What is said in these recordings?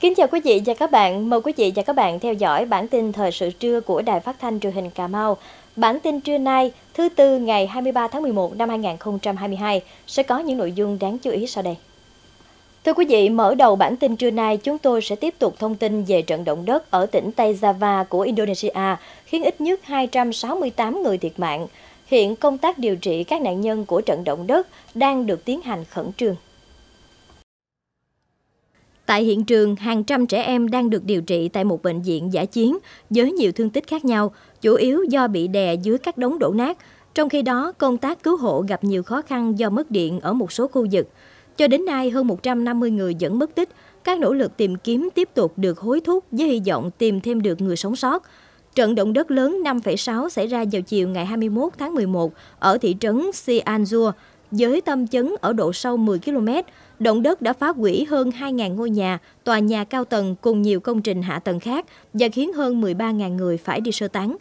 Kính chào quý vị và các bạn. Mời quý vị và các bạn theo dõi bản tin thời sự trưa của Đài Phát thanh truyền hình Cà Mau. Bản tin trưa nay, thứ tư ngày 23 tháng 11 năm 2022 sẽ có những nội dung đáng chú ý sau đây. Thưa quý vị, mở đầu bản tin trưa nay, chúng tôi sẽ tiếp tục thông tin về trận động đất ở tỉnh Tây Java của Indonesia, khiến ít nhất 268 người thiệt mạng. Hiện công tác điều trị các nạn nhân của trận động đất đang được tiến hành khẩn trương. Tại hiện trường, hàng trăm trẻ em đang được điều trị tại một bệnh viện giả chiến với nhiều thương tích khác nhau, chủ yếu do bị đè dưới các đống đổ nát. Trong khi đó, công tác cứu hộ gặp nhiều khó khăn do mất điện ở một số khu vực. Cho đến nay, hơn 150 người vẫn mất tích. Các nỗ lực tìm kiếm tiếp tục được hối thúc với hy vọng tìm thêm được người sống sót. Trận động đất lớn 5,6 xảy ra vào chiều ngày 21 tháng 11 ở thị trấn Sianjua, với tâm chấn ở độ sâu 10 km, động đất đã phá hủy hơn 2.000 ngôi nhà, tòa nhà cao tầng cùng nhiều công trình hạ tầng khác và khiến hơn 13.000 người phải đi sơ tán.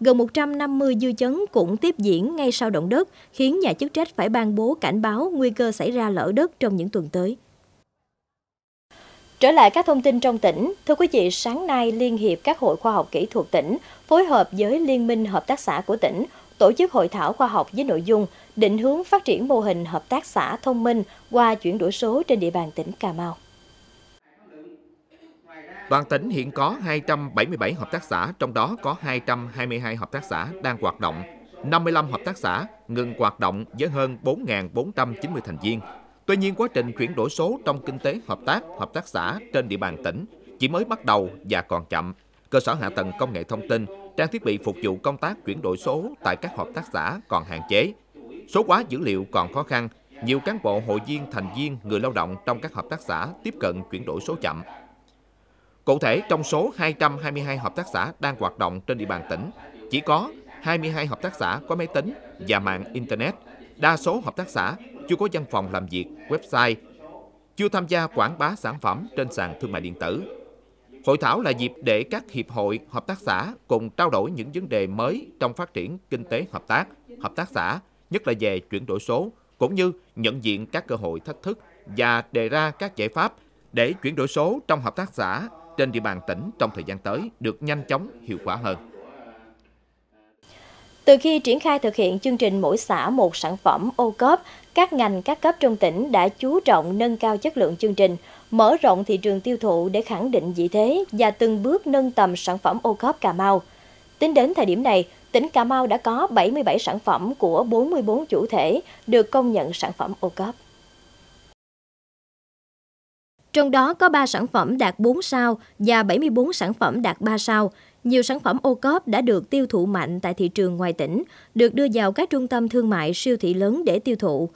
Gần 150 dư chấn cũng tiếp diễn ngay sau động đất, khiến nhà chức trách phải ban bố cảnh báo nguy cơ xảy ra lở đất trong những tuần tới. Trở lại các thông tin trong tỉnh, thưa quý vị, sáng nay Liên hiệp các hội khoa học kỹ thuật tỉnh phối hợp với Liên minh Hợp tác xã của tỉnh tổ chức hội thảo khoa học với nội dung định hướng phát triển mô hình hợp tác xã thông minh qua chuyển đổi số trên địa bàn tỉnh Cà Mau. Toàn tỉnh hiện có 277 hợp tác xã, trong đó có 222 hợp tác xã đang hoạt động, 55 hợp tác xã ngừng hoạt động với hơn 4.490 thành viên. Tuy nhiên, quá trình chuyển đổi số trong kinh tế hợp tác, hợp tác xã trên địa bàn tỉnh chỉ mới bắt đầu và còn chậm. Cơ sở hạ tầng công nghệ thông tin trang thiết bị phục vụ công tác chuyển đổi số tại các hợp tác xã còn hạn chế. Số hóa dữ liệu còn khó khăn, nhiều cán bộ hội viên, thành viên, người lao động trong các hợp tác xã tiếp cận chuyển đổi số chậm. Cụ thể, trong số 222 hợp tác xã đang hoạt động trên địa bàn tỉnh, chỉ có 22 hợp tác xã có máy tính và mạng Internet. Đa số hợp tác xã chưa có văn phòng làm việc, website, chưa tham gia quảng bá sản phẩm trên sàn thương mại điện tử, Hội thảo là dịp để các hiệp hội, hợp tác xã cùng trao đổi những vấn đề mới trong phát triển kinh tế hợp tác, hợp tác xã, nhất là về chuyển đổi số, cũng như nhận diện các cơ hội thách thức và đề ra các giải pháp để chuyển đổi số trong hợp tác xã trên địa bàn tỉnh trong thời gian tới được nhanh chóng hiệu quả hơn. Từ khi triển khai thực hiện chương trình mỗi xã một sản phẩm ô cốp, các ngành các cấp trong tỉnh đã chú trọng nâng cao chất lượng chương trình, mở rộng thị trường tiêu thụ để khẳng định vị thế và từng bước nâng tầm sản phẩm ô cốp Cà Mau. Tính đến thời điểm này, tỉnh Cà Mau đã có 77 sản phẩm của 44 chủ thể được công nhận sản phẩm ô cốp. Trong đó có 3 sản phẩm đạt 4 sao và 74 sản phẩm đạt 3 sao, nhiều sản phẩm ô cóp đã được tiêu thụ mạnh tại thị trường ngoài tỉnh, được đưa vào các trung tâm thương mại siêu thị lớn để tiêu thụ.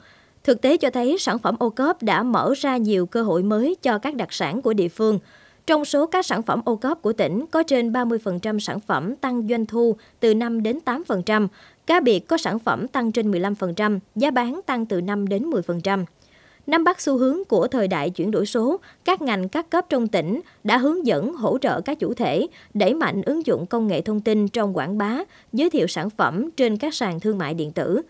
Thực tế cho thấy sản phẩm ô cóp đã mở ra nhiều cơ hội mới cho các đặc sản của địa phương. Trong số các sản phẩm ô cóp của tỉnh, có trên 30% sản phẩm tăng doanh thu từ 5 đến 8%, cá biệt có sản phẩm tăng trên 15%, giá bán tăng từ 5 đến 10%. Nắm bắt xu hướng của thời đại chuyển đổi số, các ngành các cấp trong tỉnh đã hướng dẫn hỗ trợ các chủ thể đẩy mạnh ứng dụng công nghệ thông tin trong quảng bá, giới thiệu sản phẩm trên các sàn thương mại điện tử.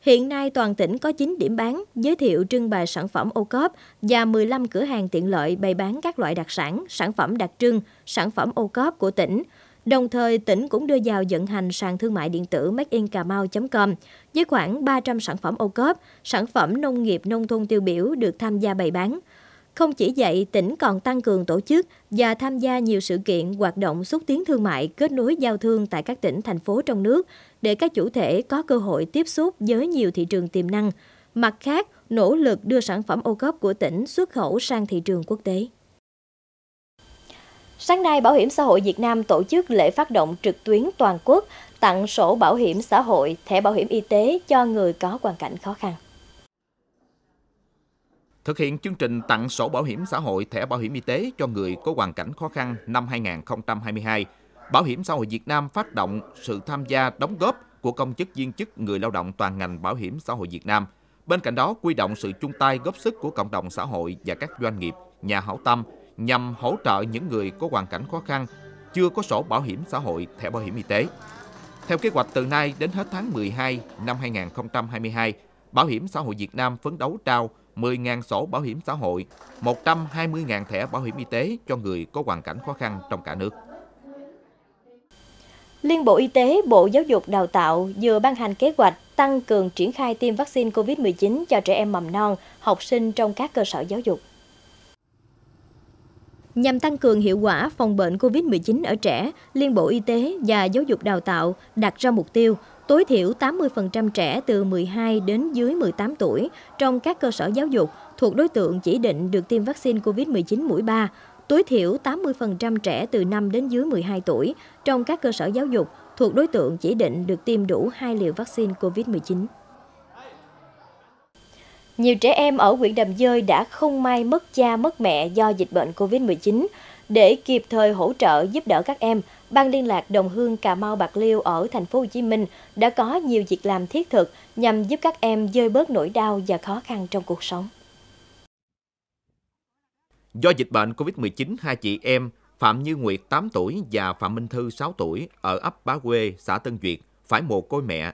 Hiện nay toàn tỉnh có 9 điểm bán, giới thiệu trưng bày sản phẩm ô cốp và 15 cửa hàng tiện lợi bày bán các loại đặc sản, sản phẩm đặc trưng, sản phẩm ô cốp của tỉnh – Đồng thời, tỉnh cũng đưa vào vận hành sàn thương mại điện tử makeincamau.com với khoảng 300 sản phẩm ô cốp, sản phẩm nông nghiệp nông thôn tiêu biểu được tham gia bày bán. Không chỉ vậy, tỉnh còn tăng cường tổ chức và tham gia nhiều sự kiện hoạt động xúc tiến thương mại kết nối giao thương tại các tỉnh, thành phố trong nước để các chủ thể có cơ hội tiếp xúc với nhiều thị trường tiềm năng. Mặt khác, nỗ lực đưa sản phẩm ô cốp của tỉnh xuất khẩu sang thị trường quốc tế. Sáng nay, Bảo hiểm xã hội Việt Nam tổ chức lễ phát động trực tuyến toàn quốc tặng sổ bảo hiểm xã hội, thẻ bảo hiểm y tế cho người có hoàn cảnh khó khăn. Thực hiện chương trình tặng sổ bảo hiểm xã hội, thẻ bảo hiểm y tế cho người có hoàn cảnh khó khăn năm 2022, Bảo hiểm xã hội Việt Nam phát động sự tham gia đóng góp của công chức viên chức người lao động toàn ngành bảo hiểm xã hội Việt Nam. Bên cạnh đó, quy động sự chung tay góp sức của cộng đồng xã hội và các doanh nghiệp, nhà hảo tâm nhằm hỗ trợ những người có hoàn cảnh khó khăn, chưa có sổ bảo hiểm xã hội, thẻ bảo hiểm y tế. Theo kế hoạch từ nay đến hết tháng 12 năm 2022, Bảo hiểm xã hội Việt Nam phấn đấu trao 10.000 sổ bảo hiểm xã hội, 120.000 thẻ bảo hiểm y tế cho người có hoàn cảnh khó khăn trong cả nước. Liên Bộ Y tế, Bộ Giáo dục Đào tạo vừa ban hành kế hoạch tăng cường triển khai tiêm vaccine COVID-19 cho trẻ em mầm non, học sinh trong các cơ sở giáo dục. Nhằm tăng cường hiệu quả phòng bệnh COVID-19 ở trẻ, Liên Bộ Y tế và Giáo dục Đào tạo đặt ra mục tiêu tối thiểu 80% trẻ từ 12 đến dưới 18 tuổi trong các cơ sở giáo dục thuộc đối tượng chỉ định được tiêm vaccine COVID-19 mũi 3, tối thiểu 80% trẻ từ 5 đến dưới 12 tuổi trong các cơ sở giáo dục thuộc đối tượng chỉ định được tiêm đủ hai liều vaccine COVID-19. Nhiều trẻ em ở huyện Đầm Dơi đã không may mất cha mất mẹ do dịch bệnh COVID-19. Để kịp thời hỗ trợ giúp đỡ các em, Ban liên lạc Đồng Hương Cà Mau Bạc Liêu ở thành phố Hồ Chí Minh đã có nhiều việc làm thiết thực nhằm giúp các em dơi bớt nỗi đau và khó khăn trong cuộc sống. Do dịch bệnh COVID-19, hai chị em Phạm Như Nguyệt 8 tuổi và Phạm Minh Thư 6 tuổi ở ấp Bá Quê, xã Tân Duyệt phải mồ côi mẹ.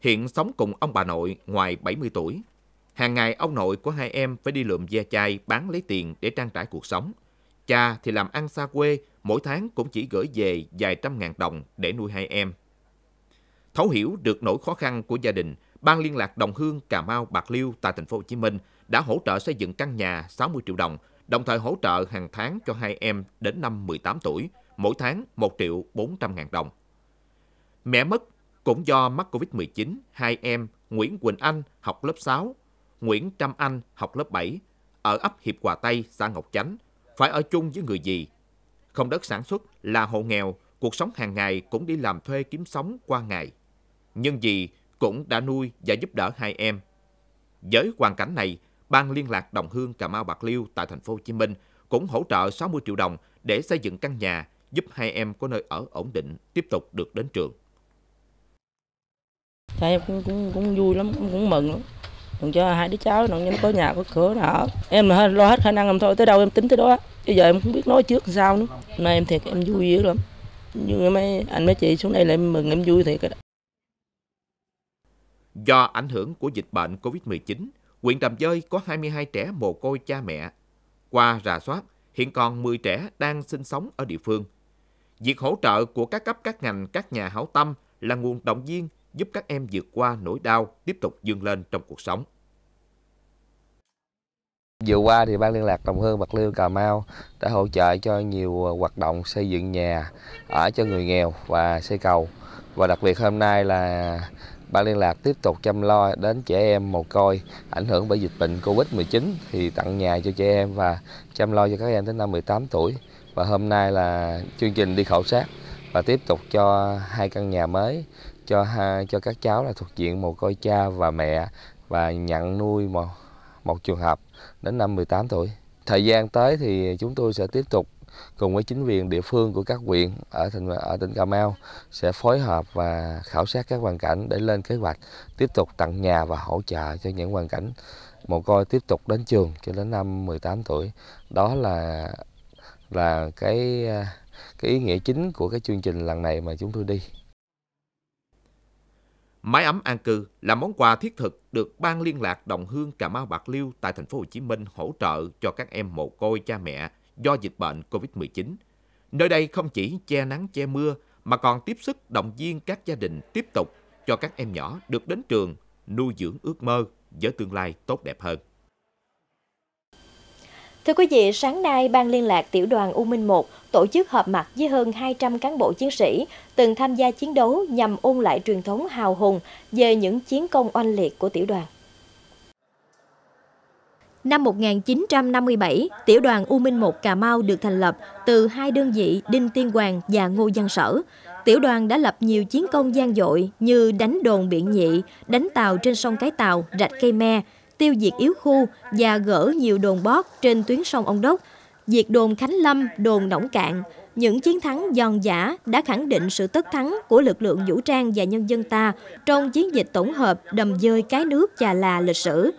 Hiện sống cùng ông bà nội ngoài 70 tuổi Hàng ngày ông nội của hai em phải đi lượm ve chai bán lấy tiền để trang trải cuộc sống. Cha thì làm ăn xa quê, mỗi tháng cũng chỉ gửi về vài trăm ngàn đồng để nuôi hai em. Thấu hiểu được nỗi khó khăn của gia đình, Ban liên lạc Đồng Hương Cà Mau Bạc Liêu tại thành phố Hồ Chí Minh đã hỗ trợ xây dựng căn nhà 60 triệu đồng, đồng thời hỗ trợ hàng tháng cho hai em đến năm 18 tuổi, mỗi tháng 1 triệu 400 ngàn đồng. Mẹ mất cũng do mắc Covid-19, hai em Nguyễn Quỳnh Anh học lớp 6 Nguyễn Trâm Anh học lớp 7 ở ấp Hiệp Hòa Tây, xã Ngọc Chánh, phải ở chung với người gì? Không đất sản xuất là hộ nghèo, cuộc sống hàng ngày cũng đi làm thuê kiếm sống qua ngày. Nhưng gì cũng đã nuôi và giúp đỡ hai em. Với hoàn cảnh này, Ban liên lạc Đồng Hương Cà Mau Bạc Liêu tại thành phố Hồ Chí Minh cũng hỗ trợ 60 triệu đồng để xây dựng căn nhà giúp hai em có nơi ở ổn định tiếp tục được đến trường. Hai em cũng, cũng, cũng vui lắm, cũng mừng lắm còn cho hai đứa cháu nó có nhà có cửa nào em là lo hết khả năng em thôi tới đâu em tính tới đó bây giờ em không biết nói trước sao nữa hôm nay em thiệt em vui dữ lắm như mấy anh mấy chị xuống đây là em mừng em vui thiệt đó do ảnh hưởng của dịch bệnh covid-19 huyện Đầm Dơi có 22 trẻ mồ côi cha mẹ qua rà soát hiện còn 10 trẻ đang sinh sống ở địa phương việc hỗ trợ của các cấp các ngành các nhà hảo tâm là nguồn động viên giúp các em vượt qua nỗi đau, tiếp tục vươn lên trong cuộc sống. Vừa qua thì Ban liên lạc Đồng Hương Bạc Liêu Cà Mau đã hỗ trợ cho nhiều ờ, hoạt động xây dựng nhà ở cho người nghèo và xây cầu. Và đặc biệt hôm nay là Ban liên lạc tiếp tục chăm lo đến trẻ em mồ côi ảnh hưởng bởi dịch bệnh Covid-19 thì tặng nhà cho trẻ em và chăm lo cho các em đến năm 18 tuổi. Và hôm nay là chương trình đi khảo sát và tiếp tục cho hai căn nhà mới cho cho các cháu là thuộc diện mồ côi cha và mẹ và nhận nuôi mà một trường hợp đến năm 18 tuổi. Thời gian tới thì chúng tôi sẽ tiếp tục cùng với chính quyền địa phương của các huyện ở tỉnh ở tỉnh Cà Mau sẽ phối hợp và khảo sát các hoàn cảnh để lên kế hoạch tiếp tục tặng nhà và hỗ trợ cho những hoàn cảnh mồ côi tiếp tục đến trường cho đến năm 18 tuổi. Đó là là cái cái ý nghĩa chính của cái chương trình lần này mà chúng tôi đi. Mái ấm an cư là món quà thiết thực được Ban Liên lạc Đồng Hương Cà Mau Bạc Liêu tại thành phố Hồ Chí Minh hỗ trợ cho các em mồ côi cha mẹ do dịch bệnh COVID-19. Nơi đây không chỉ che nắng che mưa mà còn tiếp sức động viên các gia đình tiếp tục cho các em nhỏ được đến trường nuôi dưỡng ước mơ với tương lai tốt đẹp hơn. Thưa quý vị, sáng nay, Ban liên lạc tiểu đoàn U Minh 1 tổ chức họp mặt với hơn 200 cán bộ chiến sĩ từng tham gia chiến đấu nhằm ôn lại truyền thống hào hùng về những chiến công oanh liệt của tiểu đoàn. Năm 1957, tiểu đoàn U Minh 1 Cà Mau được thành lập từ hai đơn vị Đinh Tiên Hoàng và Ngô Giang Sở. Tiểu đoàn đã lập nhiều chiến công gian dội như đánh đồn biển nhị, đánh tàu trên sông Cái Tàu, rạch Cây Me, tiêu diệt yếu khu và gỡ nhiều đồn bót trên tuyến sông Ông Đốc, diệt đồn Khánh Lâm, đồn Đổng Cạn. Những chiến thắng giòn giả đã khẳng định sự tất thắng của lực lượng vũ trang và nhân dân ta trong chiến dịch tổng hợp đầm dơi cái nước chà là lịch sử.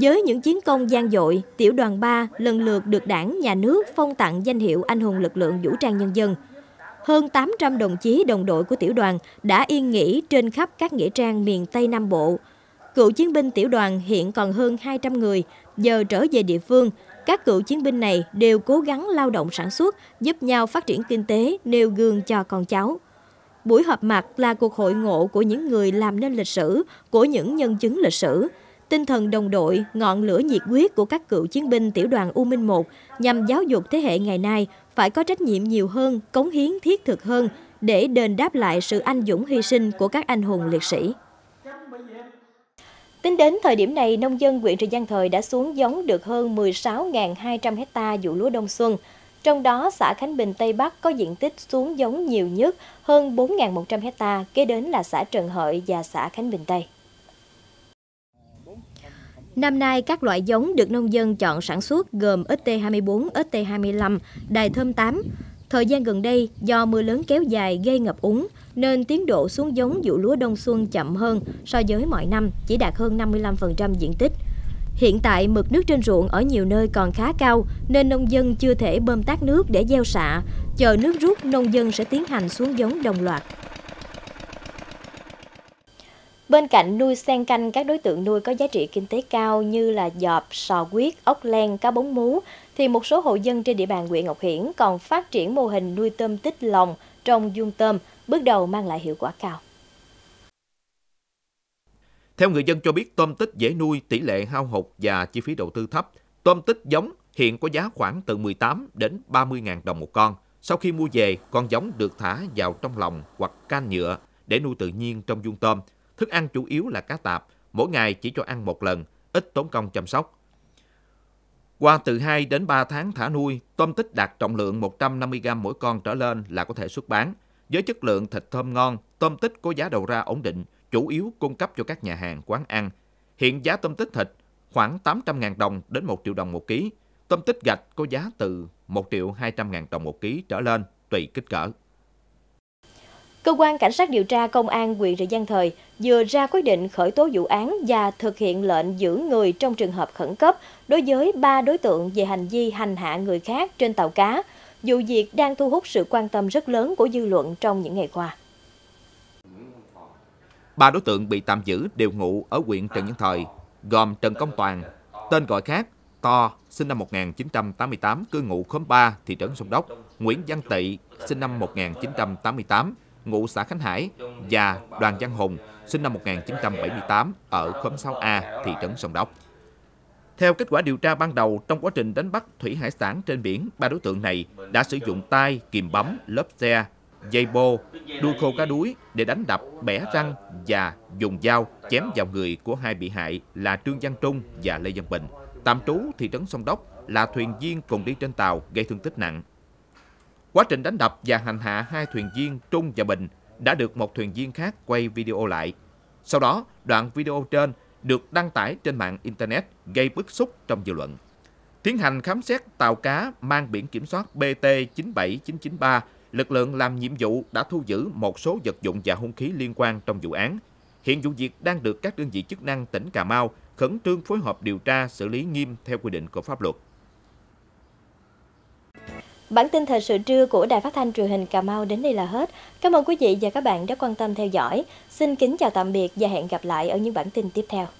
Với những chiến công gian dội, tiểu đoàn 3 lần lượt được đảng, nhà nước phong tặng danh hiệu anh hùng lực lượng vũ trang nhân dân. Hơn 800 đồng chí đồng đội của tiểu đoàn đã yên nghỉ trên khắp các nghĩa trang miền Tây Nam Bộ, Cựu chiến binh tiểu đoàn hiện còn hơn 200 người, giờ trở về địa phương. Các cựu chiến binh này đều cố gắng lao động sản xuất, giúp nhau phát triển kinh tế, nêu gương cho con cháu. Buổi họp mặt là cuộc hội ngộ của những người làm nên lịch sử, của những nhân chứng lịch sử. Tinh thần đồng đội, ngọn lửa nhiệt huyết của các cựu chiến binh tiểu đoàn U Minh 1 nhằm giáo dục thế hệ ngày nay phải có trách nhiệm nhiều hơn, cống hiến thiết thực hơn để đền đáp lại sự anh dũng hy sinh của các anh hùng liệt sĩ. Tính đến thời điểm này, nông dân huyện Trần Giang Thời đã xuống giống được hơn 16.200 hecta vụ lúa đông xuân. Trong đó, xã Khánh Bình Tây Bắc có diện tích xuống giống nhiều nhất, hơn 4.100 hecta, kế đến là xã Trần Hợi và xã Khánh Bình Tây. Năm nay, các loại giống được nông dân chọn sản xuất gồm ST24, ST25, đài thơm 8. Thời gian gần đây, do mưa lớn kéo dài gây ngập úng, nên tiến độ xuống giống vụ lúa đông xuân chậm hơn so với mọi năm, chỉ đạt hơn 55% diện tích. Hiện tại mực nước trên ruộng ở nhiều nơi còn khá cao nên nông dân chưa thể bơm tát nước để gieo xạ, chờ nước rút nông dân sẽ tiến hành xuống giống đồng loạt. Bên cạnh nuôi sen canh các đối tượng nuôi có giá trị kinh tế cao như là dọp, sò quyết ốc len, cá bóng mú, thì một số hộ dân trên địa bàn huyện Ngọc Hiển còn phát triển mô hình nuôi tôm tích lòng trong dung tôm bước đầu mang lại hiệu quả cao. Theo người dân cho biết, tôm tích dễ nuôi, tỷ lệ hao hụt và chi phí đầu tư thấp. Tôm tích giống hiện có giá khoảng từ 18 đến 30 ngàn đồng một con. Sau khi mua về, con giống được thả vào trong lòng hoặc can nhựa để nuôi tự nhiên trong vuông tôm. Thức ăn chủ yếu là cá tạp, mỗi ngày chỉ cho ăn một lần, ít tốn công chăm sóc. Qua từ 2 đến 3 tháng thả nuôi, tôm tích đạt trọng lượng 150 gram mỗi con trở lên là có thể xuất bán. Với chất lượng thịt thơm ngon, tôm tích có giá đầu ra ổn định, chủ yếu cung cấp cho các nhà hàng, quán ăn. Hiện giá tôm tích thịt khoảng 800.000 đồng đến 1 triệu đồng một ký. Tôm tích gạch có giá từ 1 triệu 200.000 đồng một ký trở lên, tùy kích cỡ. Cơ quan Cảnh sát điều tra Công an huyện Rịa Giang Thời vừa ra quyết định khởi tố vụ án và thực hiện lệnh giữ người trong trường hợp khẩn cấp đối với ba đối tượng về hành vi hành hạ người khác trên tàu cá Vụ việc đang thu hút sự quan tâm rất lớn của dư luận trong những ngày qua. Ba đối tượng bị tạm giữ đều ngụ ở huyện Trần Nhân Thời, gồm Trần Công Toàn, tên gọi khác To, sinh năm 1988, cư ngụ khóm 3, thị trấn Sông Đốc, Nguyễn Văn Tị, sinh năm 1988, ngụ xã Khánh Hải và Đoàn Văn Hùng, sinh năm 1978 ở khóm 6A, thị trấn Sông Đốc. Theo kết quả điều tra ban đầu, trong quá trình đánh bắt thủy hải sản trên biển, ba đối tượng này đã sử dụng tay, kìm bấm, lớp xe, dây bô, đuôi khô cá đuối để đánh đập, bẻ răng và dùng dao chém vào người của hai bị hại là Trương Văn Trung và Lê Văn Bình. Tạm trú thị trấn Sông Đốc là thuyền viên cùng đi trên tàu gây thương tích nặng. Quá trình đánh đập và hành hạ hai thuyền viên Trung và Bình đã được một thuyền viên khác quay video lại. Sau đó, đoạn video trên được đăng tải trên mạng Internet gây bức xúc trong dư luận. Tiến hành khám xét tàu cá mang biển kiểm soát BT97993, lực lượng làm nhiệm vụ đã thu giữ một số vật dụng và hung khí liên quan trong vụ án. Hiện vụ việc đang được các đơn vị chức năng tỉnh Cà Mau khẩn trương phối hợp điều tra xử lý nghiêm theo quy định của pháp luật. Bản tin thời sự trưa của Đài Phát thanh truyền hình Cà Mau đến đây là hết. Cảm ơn quý vị và các bạn đã quan tâm theo dõi. Xin kính chào tạm biệt và hẹn gặp lại ở những bản tin tiếp theo.